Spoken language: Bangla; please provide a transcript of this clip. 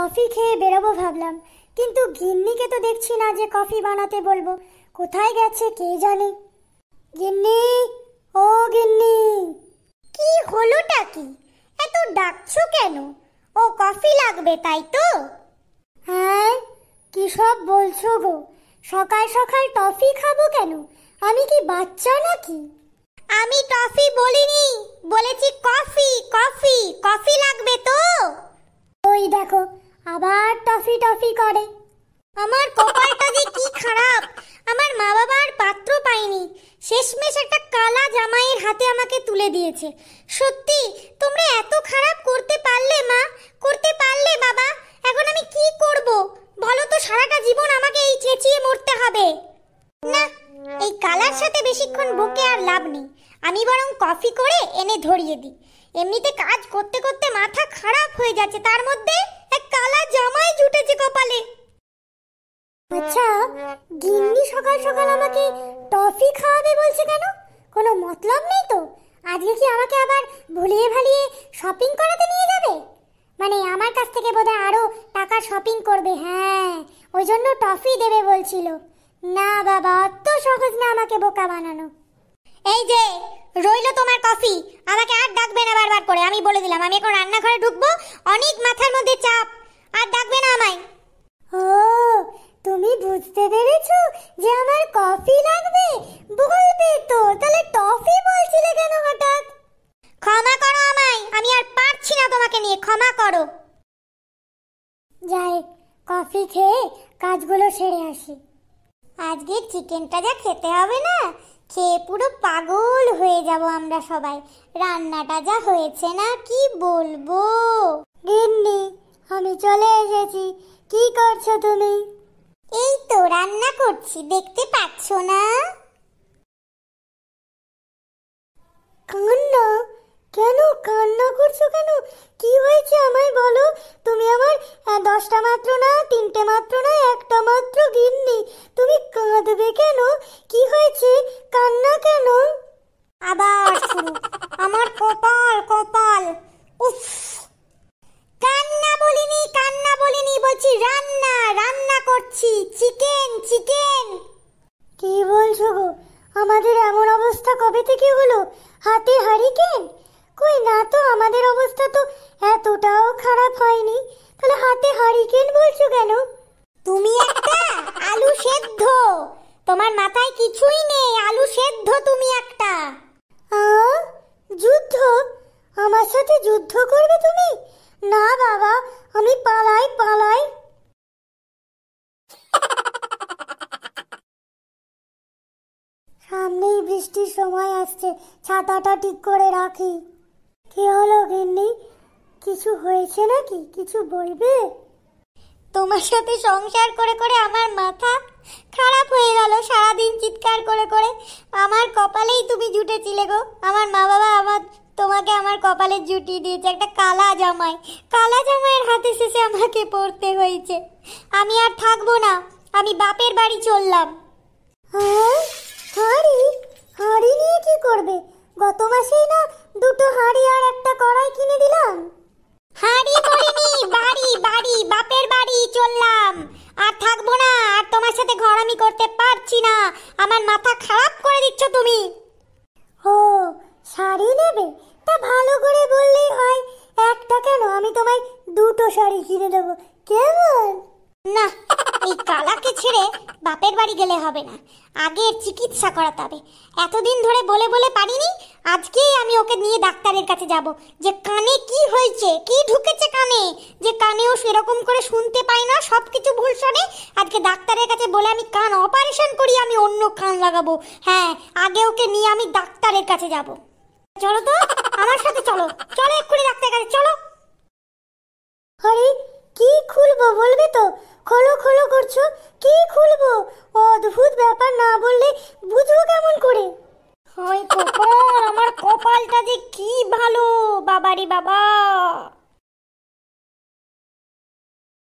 কফি খেয়ে বেরোবো ভাবলাম কিন্তু গিন্নিকে তো দেখছি না যে কফি বানাতে বলবো কোথায় গেছে কে জানে গিন্নি ও গিন্নি কি হলোটা কি এত ডাকছো কেন ও কফি লাগবে তাই তো হ্যাঁ কি সব বলছো গো সকাল সকাল টফি খাবো কেন আমি কি বাচ্চা নাকি আমি টফি বলিনি বলেছি কফি শেষমেশ একটা কালা জামাইয়ের হাতে আমাকে তুলে দিয়েছে সত্যি তোমরা এত খারাপ করতে পারলে মা করতে পারলে বাবা এখন আমি কি করব বলো তো সারাটা জীবন আমাকে এই চেঁচিয়ে মরতে হবে না এই কালার সাথে বেশিক্ষণ বকে আর লাভ নেই আমি বরং কফি করে এনে ধরিয়ে দিই এমনিতে কাজ করতে করতে মাথা খারাপ হয়ে যাচ্ছে তার মধ্যে এক কালা জামাই জুটেছে কপালে আচ্ছা গিন্নি সকাল সকাল আমাকে টফি খাওয়াবে বলছে কেন কোনো মতলব নেই তো আজকে কি আমাকে আবার ভুলিয়ে ভালিয়ে শপিং করাতে নিয়ে যাবে মানে আমার কাছ থেকে বোধহয় আরও টাকা শপিং করবে হ্যাঁ ওই জন্য টফি দেবে বলছিল না বাবা অত সহজ না আমাকে বোকা বানানো এই যে রইল তোমার কফি আমাকে আর ডাকবে না বারবার করে আমি বলে দিলাম আমি এখন রান্নাঘরে ঢুকবো অনেক মাথার খেয়ে কাজগুলো সেরে আসি আজকে চিকেনটা যা খেতে হবে না খেয়ে পুরো পাগল হয়ে যাব আমরা সবাই রান্নাটা যা হয়েছে না কি বলবো গিন্নি আমি চলে এসেছি কি করছো তুমি এই তো রান্না করছি দেখতে পাচ্ছ না কান্না কেন কান্না করছো কেন কি হয়েছে আমায় বলো করছি চিকেন চিকেন কি বলছো গো আমাদের এমন অবস্থা কবে থেকে হলো হাতে হারিকেন কই না তো আমাদের অবস্থা তো এতটাও খারাপ হয়নি তাহলে হাতে হারিকেন বলছো কেন তুমি একটা আলু সেদ্ধ তোমার মাথায় কিছুই নেই আলু সেদ্ধ তুমি একটা যুদ্ধ আমার সাথে যুদ্ধ করবে তুমি না বাবা আমি পালাই পালাই সময় আসছে ছাতাটা ঠিক করে রাখি কি হলো গিন্নি কিছু হয়েছে নাকি কিছু বলবে তোমার সাথে সংসার করে করে আমার মাথা খারাপ হয়ে গেল সারাদিন চিৎকার করে করে আমার কপালেই তুমি জুটেছিলে গো আমার মা বাবা আমার তোমাকে আমার কপালে জুটিয়ে দিয়েছে একটা কালা জামাই কালা জামাইয়ের হাতে শেষে আমাকে পড়তে হয়েছে আমি আর থাকবো না আমি বাপের বাড়ি চললাম হ্যাঁ হাঁড়ি নিয়ে কি করবে গত মাসেই না দুটো হাঁড়ি আর একটা কড়াই কিনে দিলাম হাঁড়ি বলিনি বাড়ি বাড়ি বাপের বাড়ি চললাম আর থাকবো না আর তোমার সাথে ঘরামি করতে পারছি না আমার মাথা খারাপ করে দিচ্ছ তুমি ও শাড়ি নেবে তা ভালো করে বললেই হয় একটা কেন আমি তোমায় দুটো শাড়ি কিনে দেবো কেমন ছেড়ে বাপের বাড়ি গেলে হবে না আগে চিকিৎসা করাতে হবে এতদিন ধরে বলে বলে পারিনি আজকেই আমি ওকে নিয়ে ডাক্তারের কাছে যাব যে কানে কি হয়েছে কি ঢুকেছে কানে যে কানেও সেরকম করে শুনতে পায় না সব কিছু ভুল শোনে আজকে ডাক্তারের কাছে বলে আমি কান অপারেশন করি আমি অন্য কান লাগাবো হ্যাঁ আগে ওকে নিয়ে আমি ডাক্তারের কাছে যাব চলো তো আমার সাথে চলো চলো এক্ষুনি ডাক্তারের কাছে চলো হরি কি খুলবো বলবে তো খোলো খোলো করছো কি খুলবো অদ্ভুত ব্যাপার না বললে বুঝবো কেমন করে ওই কপাল আমার কপালটা যে কি ভালো বাবারি বাবা